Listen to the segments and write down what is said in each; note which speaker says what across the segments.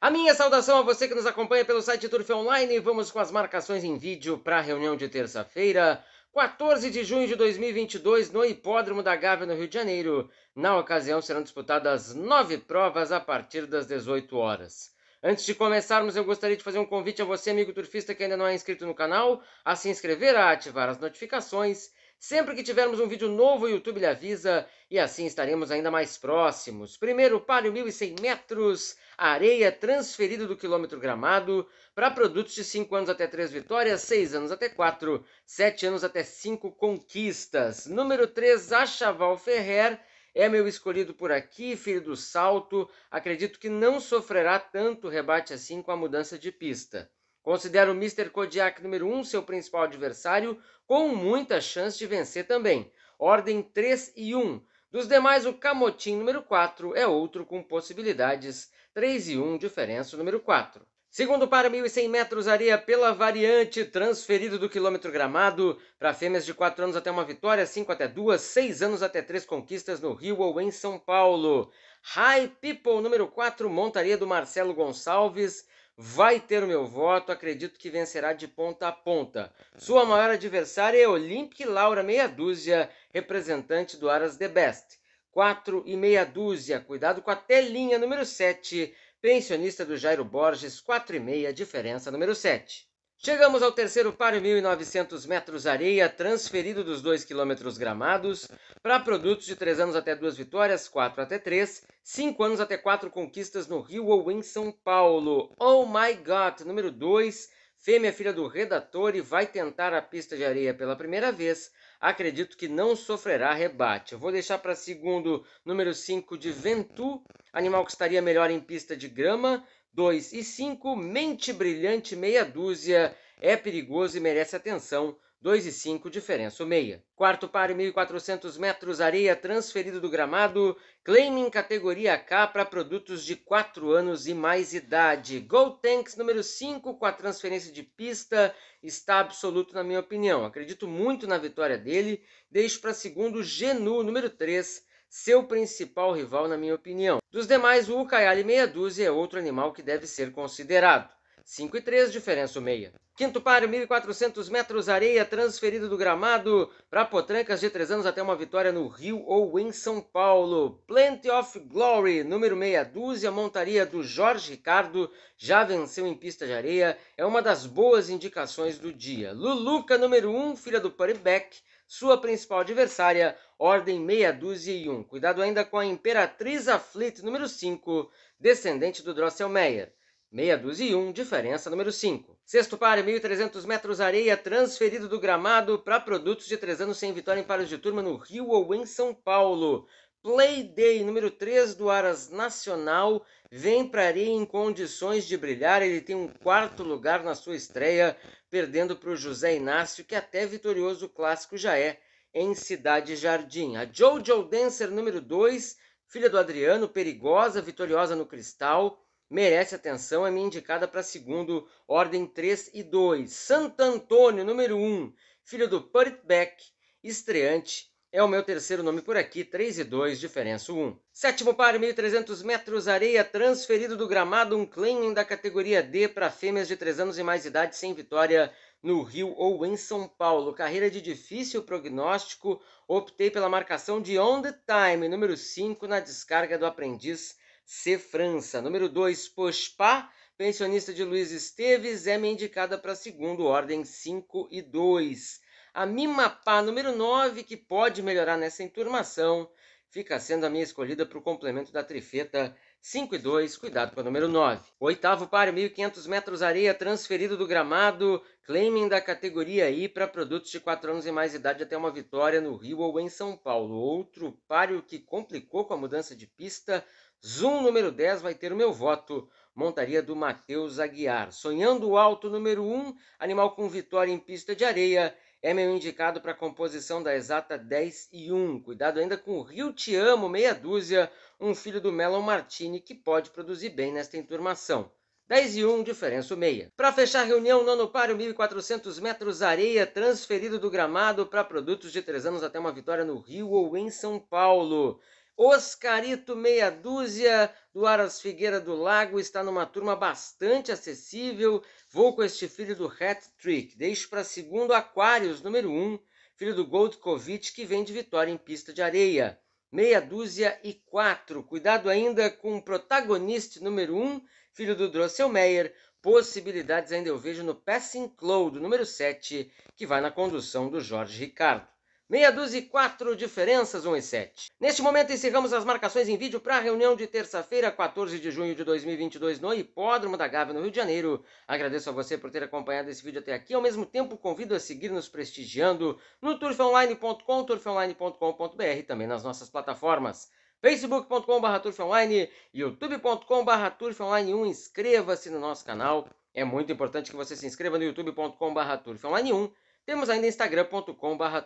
Speaker 1: A minha saudação a você que nos acompanha pelo site Turf Online. Vamos com as marcações em vídeo para a reunião de terça-feira, 14 de junho de 2022, no Hipódromo da Gávea, no Rio de Janeiro. Na ocasião, serão disputadas nove provas a partir das 18 horas. Antes de começarmos, eu gostaria de fazer um convite a você, amigo turfista que ainda não é inscrito no canal, a se inscrever, a ativar as notificações Sempre que tivermos um vídeo novo, o YouTube lhe avisa e assim estaremos ainda mais próximos. Primeiro, pare 1.100 metros, areia transferida do quilômetro gramado para produtos de 5 anos até 3 vitórias, 6 anos até 4, 7 anos até 5 conquistas. Número 3, Achaval Ferrer. É meu escolhido por aqui, filho do salto. Acredito que não sofrerá tanto rebate assim com a mudança de pista. Considera o Mr. Kodiak número 1 um, seu principal adversário, com muita chance de vencer também. Ordem 3 e 1. Dos demais, o Camotim número 4 é outro com possibilidades. 3 e 1, diferença número 4. Segundo para 1.100 metros, areia pela variante, transferido do quilômetro gramado para fêmeas de 4 anos até uma vitória, 5 até 2, 6 anos até 3 conquistas no Rio ou em São Paulo. High People, número 4, montaria do Marcelo Gonçalves, vai ter o meu voto, acredito que vencerá de ponta a ponta. Sua maior adversária é Olympic Laura Meia Dúzia, representante do Aras The Best. 4 e meia dúzia, cuidado com a telinha número 7, pensionista do Jairo Borges, 4 e meia, diferença número 7. Chegamos ao terceiro par, 1.900 metros areia, transferido dos 2 km gramados, para produtos de 3 anos até 2 vitórias, 4 até 3, 5 anos até 4 conquistas no Rio ou em São Paulo. Oh my God! Número 2, fêmea filha do redator e vai tentar a pista de areia pela primeira vez. Acredito que não sofrerá rebate. Eu vou deixar para segundo, número 5 de Ventu, animal que estaria melhor em pista de grama 2 e 5, Mente Brilhante meia dúzia, é perigoso e merece atenção. 2 e 5, diferença o meia. Quarto par, 1.400 metros, areia transferido do gramado. Claim em categoria K para produtos de 4 anos e mais idade. Gold Tanks número 5, com a transferência de pista, está absoluto na minha opinião. Acredito muito na vitória dele. Deixo para segundo, Genu número 3 seu principal rival, na minha opinião. Dos demais, o Ucaiali meia dúzia é outro animal que deve ser considerado. 5 e 3, diferença meia. Quinto par, 1.400 metros, areia transferida do gramado para Potrancas de 3 anos até uma vitória no Rio ou em São Paulo. Plenty of Glory, número meia dúzia, montaria do Jorge Ricardo, já venceu em pista de areia, é uma das boas indicações do dia. Luluca, número 1, um, filha do Paribec, sua principal adversária, Ordem meia dúzia e um. Cuidado ainda com a Imperatriz Afflit número 5, descendente do Drosselmeier. Meia dúzia e um, diferença número 5. Sexto par, 1.300 metros areia, transferido do gramado para produtos de três anos sem vitória em paros de turma no Rio ou em São Paulo. Play Day número 3 do Aras Nacional vem para areia em condições de brilhar. Ele tem um quarto lugar na sua estreia, perdendo para o José Inácio, que até vitorioso clássico já é em Cidade Jardim. A Jojo Dancer número 2, filha do Adriano, perigosa, vitoriosa no cristal, merece atenção, é minha indicada para segundo, ordem 3 e 2. Santo Antônio número 1, filho do Put It Back, estreante, é o meu terceiro nome por aqui, 3 e 2, diferença 1. Sétimo par, 1.300 metros, areia, transferido do gramado, um claim da categoria D para fêmeas de 3 anos e mais idade sem vitória no Rio ou em São Paulo. Carreira de difícil prognóstico, optei pela marcação de On The Time, número 5, na descarga do aprendiz C. França. Número 2, Pospá, pensionista de Luiz Esteves, é me indicada para segundo, ordem 5 e 2. A Mimapá número 9, que pode melhorar nessa enturmação, fica sendo a minha escolhida para o complemento da trifeta 5 e 2, cuidado com a número 9. Oitavo par, 1.500 metros areia transferido do gramado, claiming da categoria I para produtos de 4 anos e mais idade até uma vitória no Rio ou em São Paulo. Outro páreo que complicou com a mudança de pista, Zoom número 10 vai ter o meu voto. Montaria do Matheus Aguiar. Sonhando alto número 1, animal com vitória em pista de areia é meu indicado para a composição da exata 10 e 1. Cuidado ainda com o Rio Te Amo, meia dúzia, um filho do Melon Martini que pode produzir bem nesta enturmação. 10 e 1, diferença meia. Para fechar a reunião, nono páreo, 1.400 metros areia, transferido do gramado para produtos de 3 anos até uma vitória no Rio ou em São Paulo. Oscarito Meia Dúzia, do Aras Figueira do Lago, está numa turma bastante acessível. Vou com este filho do Hat Trick. Deixo para segundo Aquarius, número 1, um, filho do Goldkovic, que vem de vitória em pista de areia. Meia dúzia e quatro. Cuidado ainda com o protagonista número 1, um, filho do Drosselmeier. Possibilidades ainda eu vejo no Passing Cloud, número 7, que vai na condução do Jorge Ricardo. Meia dúzia e quatro diferenças, 1 e 7. Neste momento encerramos as marcações em vídeo para a reunião de terça-feira, 14 de junho de 2022, no Hipódromo da Gávea, no Rio de Janeiro. Agradeço a você por ter acompanhado esse vídeo até aqui. Ao mesmo tempo, convido a seguir nos prestigiando no turfonline.com, turfonline.com.br, também nas nossas plataformas facebook.com.br turfonline, youtube.com.br turfonline1. Inscreva-se no nosso canal. É muito importante que você se inscreva no youtube.com.br turfonline1 temos ainda instagram.com.br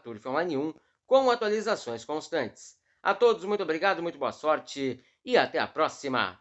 Speaker 1: turfonline1 com atualizações constantes. A todos, muito obrigado, muito boa sorte e até a próxima!